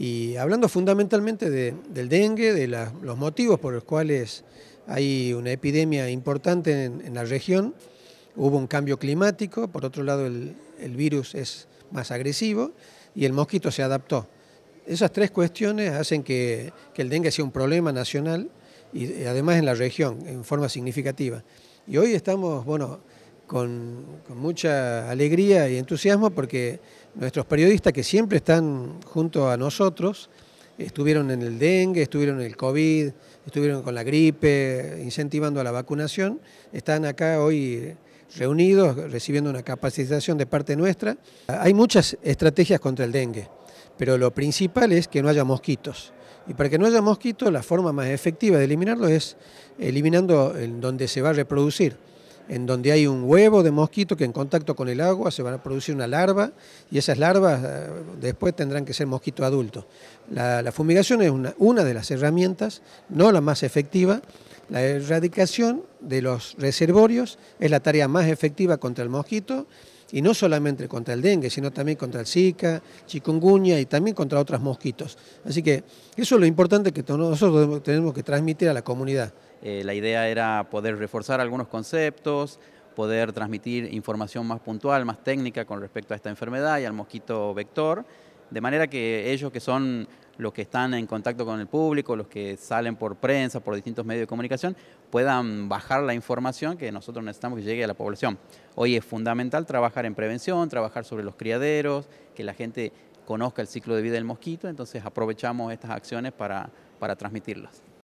y hablando fundamentalmente del dengue, de los motivos por los cuales hay una epidemia importante en, la región, hubo un cambio climático, por otro lado el, virus es más agresivo y el mosquito se adaptó. Esas tres cuestiones hacen que, el dengue sea un problema nacional y además en la región, en forma significativa. Y hoy estamos, bueno, con, con mucha alegría y entusiasmo porque nuestros periodistas que siempre están junto a nosotros, estuvieron en el dengue, estuvieron en el COVID, estuvieron con la gripe, incentivando a la vacunación, están acá hoy reunidos, recibiendo una capacitación de parte nuestra. Hay muchas estrategias contra el dengue, pero lo principal es que no haya mosquitos. Y para que no haya mosquitos, la forma más efectiva de eliminarlo es eliminando en donde se va a reproducir en donde hay un huevo de mosquito que en contacto con el agua se van a producir una larva y esas larvas eh, después tendrán que ser mosquitos adultos. La, fumigación es una, una de las herramientas, no la más efectiva. La erradicación de los reservorios es la tarea más efectiva contra el mosquito y no solamente contra el dengue, sino también contra el Zika, chikungunya y también contra otros mosquitos. Así que eso es lo importante que nosotros tenemos que transmitir a la comunidad. Eh, la idea era poder reforzar algunos conceptos, poder transmitir información más puntual, más técnica con respecto a esta enfermedad y al mosquito vector, de manera que ellos que son los que están en contacto con el público, los que salen por prensa, por distintos medios de comunicación, puedan bajar la información que nosotros necesitamos que llegue a la población. Hoy es fundamental trabajar en prevención, trabajar sobre los criaderos, que la gente conozca el ciclo de vida del mosquito, entonces aprovechamos estas acciones para, para transmitirlas.